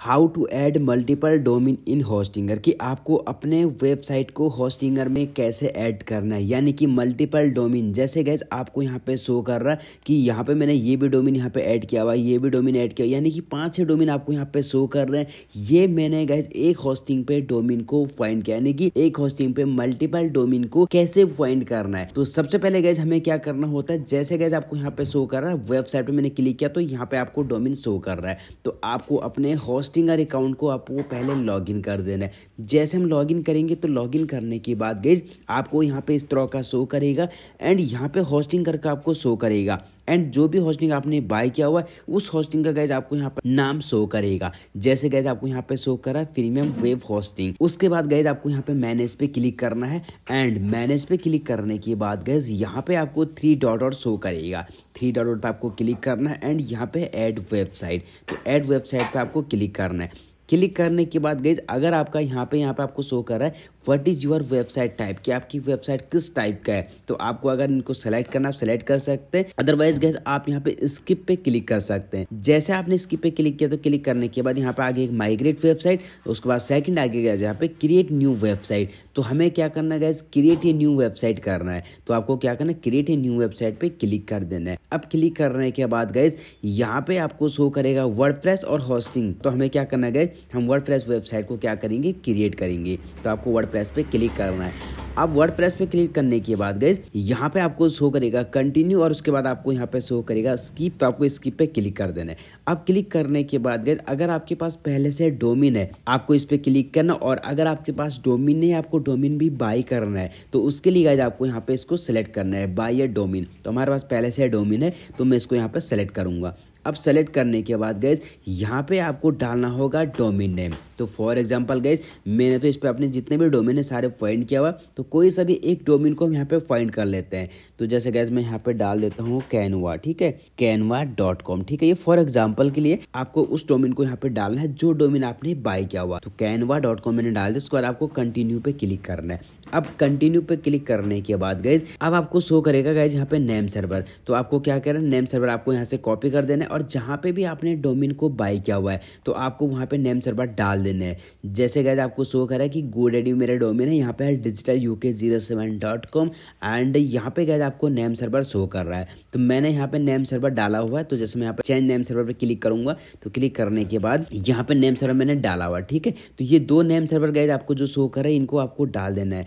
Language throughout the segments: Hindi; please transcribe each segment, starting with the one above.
how to add multiple domain in Hostinger कि आपको अपने वेबसाइट को होस्टिंगर में कैसे ऐड करना है यानी कि मल्टीपल डोमिन जैसे गैस आपको यहाँ पे शो कर रहा है कि यहाँ पे मैंने ये भी डोमिन यहाँ पे ऐड किया हुआ ये भी डोमिन ऐड किया यानी कि पांच छह डोमिन आपको यहाँ पे शो कर रहे हैं ये मैंने गैस एक होस्टिंग पे डोमिन को फाइंड किया यानी कि एक होस्टिंग पे मल्टीपल डोमिन को कैसे फाइंड करना है तो सबसे पहले गैस हमें क्या करना होता है जैसे गैस आपको यहाँ पे शो कर रहा है वेबसाइट पर मैंने क्लिक किया तो यहाँ पे आपको डोमिन शो कर रहा है तो आपको अपने होस्ट और अकाउंट को आपको पहले लॉगिन कर देना है जैसे हम लॉगिन करेंगे तो लॉगिन करने के बाद गेज आपको यहाँ पे इस तरह का शो करेगा एंड यहाँ पे होस्टिंग का आपको शो करेगा एंड जो भी हॉस्टिंग आपने बाय किया हुआ है उस हॉस्टिंग का गैज आपको यहाँ पर नाम शो करेगा जैसे गैज आपको यहाँ पे शो करा प्रीमियम वेब हॉस्टिंग उसके बाद गैज आपको यहाँ पे मैनेज पे क्लिक करना है एंड मैनेज पे क्लिक करने के बाद गैज यहाँ पे आपको थ्री डॉट और शो करेगा थ्री डॉट पर आपको क्लिक करना है एंड यहाँ पे ऐड वेबसाइट तो ऐड वेबसाइट पे आपको क्लिक करना है क्लिक करने के बाद गई अगर आपका यहाँ पे यहाँ पे आपको शो कर रहा है what is your website type कि आपकी वेबसाइट किस टाइप का है तो आपको अगर इनको सेलेक्ट करना आप सेलेक्ट कर सकते हैं अदरवाइज गैस आप यहाँ पे स्किप पे क्लिक कर सकते हैं जैसे आपने स्किप पे क्लिक किया तो क्लिक करने के बाद यहाँ पे आगे एक माइग्रेट वेबसाइट तो उसके बाद सेकंड आगे गया जहाँ पे क्रिएट न्यू वेबसाइट तो हमें क्या करना है guys create a new website करना है तो आपको क्या करना है क्रिएट ए न्यू वेबसाइट पे क्लिक कर देना है अब क्लिक करने के बाद गैस यहाँ पे आपको शो करेगा वर्ड और होस्टिंग तो हमें क्या करना है गैस हम वर्ड वेबसाइट को क्या करेंगे क्रिएट करेंगे तो आपको वर्ड वर्डप्रेस पे क्लिक करना है अब वर्ड प्रेस पे क्लिक करने के बाद गए यहाँ पे आपको शो करेगा कंटिन्यू और उसके बाद आपको यहाँ पे शो करेगा स्किप तो आपको स्किप पे क्लिक कर देना है अब क्लिक करने के बाद गए अगर आपके पास पहले से डोमिन है आपको इस पे क्लिक करना और अगर आपके पास डोमिन नहीं आपको डोमिन भी बाई करना है तो उसके लिए गाइज आपको यहाँ पे इसको सेलेक्ट करना है बाई ए डोमिन तो हमारे पास पहले से डोमिन है तो मैं इसको यहाँ पे सेलेक्ट करूंगा अब सेलेक्ट करने के बाद गैस यहाँ पे आपको डालना होगा डोमेन नेम तो फॉर एग्जांपल गैस मैंने तो इस पर अपने जितने भी डोमेन है सारे फाइंड किया हुआ तो कोई सा भी एक डोमेन को हम यहाँ पे फाइंड कर लेते हैं तो जैसे गैस मैं यहाँ पे डाल देता हूँ कैनवा ठीक है कैनवा डॉट कॉम ठीक है ये फॉर एग्जाम्पल के लिए आपको उस डोमेन को यहाँ पे डालना है जो डोमेन आपने बाय किया हुआ तो कैनवा डॉट कॉम मैंने डाल दिया उसके बाद आपको कंटिन्यू पे क्लिक करना है अब कंटिन्यू पे क्लिक करने के बाद गाइज अब आपको शो करेगा गाइज यहाँ पे नेम सर्वर तो आपको क्या करना है नेम सर्वर आपको यहाँ से कॉपी कर देना है और जहाँ पे भी आपने डोमिन को बाई किया हुआ है तो आपको वहाँ पे नेम सर्वर डाल देना है जैसे गाइज आपको शो करा है कि गो डेडी मेरा डोमिन है यहाँ पे है digital U K zero seven dot com and यहाँ पे गाइज आपको नेम सर्वर शो कर रहा है तो मैंने यहाँ पे नेम सर्वर डाला हुआ है तो जैसे मैं यहाँ पे चेंज नेम सर्वर पर क्लिक करूंगा तो क्लिक करने के बाद यहाँ पे नेम सर्वर मैंने डाला हुआ ठीक है तो ये दो नेम सर्वर गाइज आपको जो शो कर रहा है इनको आपको डाल देना है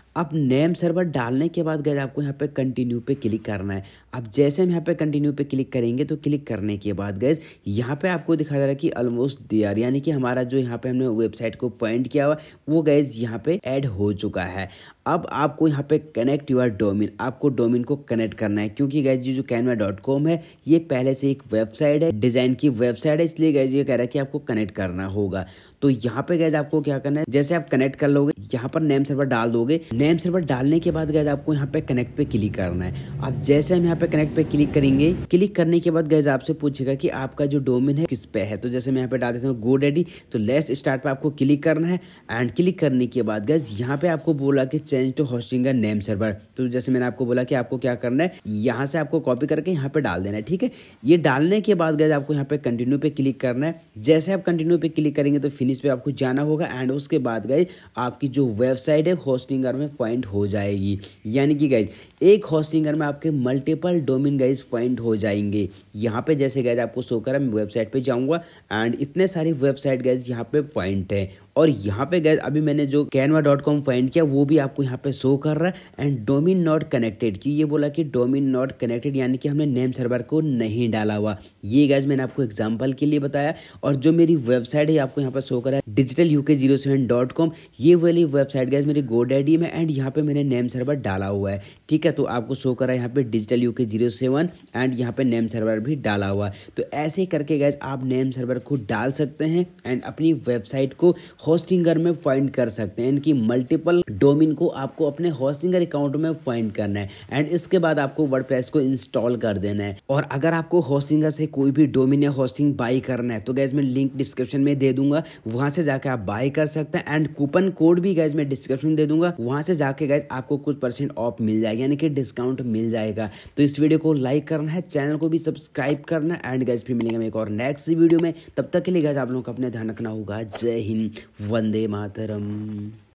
अब नेम सर्वर डालने के बाद गए आपको यहाँ पे कंटिन्यू पे क्लिक करना है अब जैसे हम यहाँ पे कंटिन्यू पे क्लिक करेंगे तो क्लिक करने के बाद गए यहाँ पे आपको दिखा दे रहा है कि ऑलमोस्ट दियर यानी कि हमारा जो यहाँ पे हमने वेबसाइट को पॉइंट किया हुआ वो गैज यहाँ पे ऐड हो चुका है अब आपको यहाँ पे कनेक्ट यूर डोमिन आपको डोमिन को कनेक्ट करना है क्योंकि गैज जी जो कैनवा डॉट कॉम है ये पहले से एक वेबसाइट है डिज़ाइन की वेबसाइट है इसलिए गैज ये कह रहा है कि आपको कनेक्ट करना होगा तो यहाँ पे गैज आपको क्या करना है जैसे आप कनेक्ट कर लोगे यहाँ पर नेम सर्वर डाल दोगे नेम सर्वर डालने के बाद गैज आपको यहाँ पे कनेक्ट पे क्लिक करना है आप जैसे हम यहाँ पे कनेक्ट पे क्लिक करेंगे क्लिक करने के बाद गैज आपसे पूछेगा कि आपका जो डोमिन है किस पे है तो जैसे मैं यहाँ पे डाल देता हूँ गो डेडी तो लेस स्टार्ट पे आपको क्लिक करना है एंड क्लिक करने के बाद गैज यहाँ पे आपको बोला कि चेंज टू होस्टिंग का नेम सर्वर तो जैसे मैंने आपको बोला कि आपको क्या करना है यहाँ से आपको कॉपी करके यहाँ पे डाल देना है ठीक है ये डालने के बाद गैज आपको यहाँ पे कंटिन्यू पे क्लिक करना है जैसे आप कंटिन्यू पे क्लिक करेंगे तो फिनिश पे आपको जाना होगा एंड उसके बाद गए आपकी जो वेबसाइट है होस्टिंग में फाइंड हो जाएगी यानी कि गैज एक हॉस्ट में आपके मल्टीपल डोमिन गाइज फाइंड हो जाएंगे यहाँ पे जैसे गैज आपको शो मैं वेबसाइट पे जाऊँगा एंड इतने सारी वेबसाइट गाइज यहाँ पे फाइंड है और यहाँ पे गए अभी मैंने जो कैनवा डॉट कॉम फाइंड किया वो भी आपको यहाँ पे शो कर रहा है एंड डोमिन नॉट कनेक्टेड की ये बोला कि डोमिन नॉट कनेक्टेड यानी कि हमने नेम सर्वर को नहीं डाला हुआ ये गैज मैंने आपको एग्जाम्पल के लिए बताया और जो मेरी वेबसाइट है आपको यहाँ पर शो करा है digital UK zero seven dot com ये वाली वेबसाइट गैज मेरी गोड डी में एंड यहाँ पे मैंने नेम सर्वर डाला हुआ है ठीक है तो आपको शो करा है यहाँ पे digital UK zero seven and यहाँ पे नेम सर्वर भी डाला हुआ है तो ऐसे करके गैज आप नेम सर्वर को डाल सकते हैं एंड अपनी वेबसाइट को होस्टिंगर में फाइंड कर सकते हैं इनकी मल्टीपल डोमिन को आपको अपने होस्टिंगर अकाउंट में फाइंड करना है एंड इसके बाद आपको वर्ड को इंस्टॉल कर देना है और अगर आपको होस्टिंगर से कोई भी डोमिन या होस्टिंग बाई करना है तो गैस मैं लिंक डिस्क्रिप्शन में दे दूंगा वहां से जाके आप बाई कर सकते हैं एंड कूपन कोड भी गैस मैं डिस्क्रिप्शन दे दूंगा वहां से जाके गैस आपको कुछ परसेंट ऑफ मिल जाएगा यानी कि डिस्काउंट मिल जाएगा तो इस वीडियो को लाइक करना है चैनल को भी सब्सक्राइब करना एंड गैस फिर मिलेंगे एक और नेक्स्ट वीडियो में तब तक के लिए गैस आप लोगों को अपने ध्यान रखना होगा जय हिंद वंदे मातरम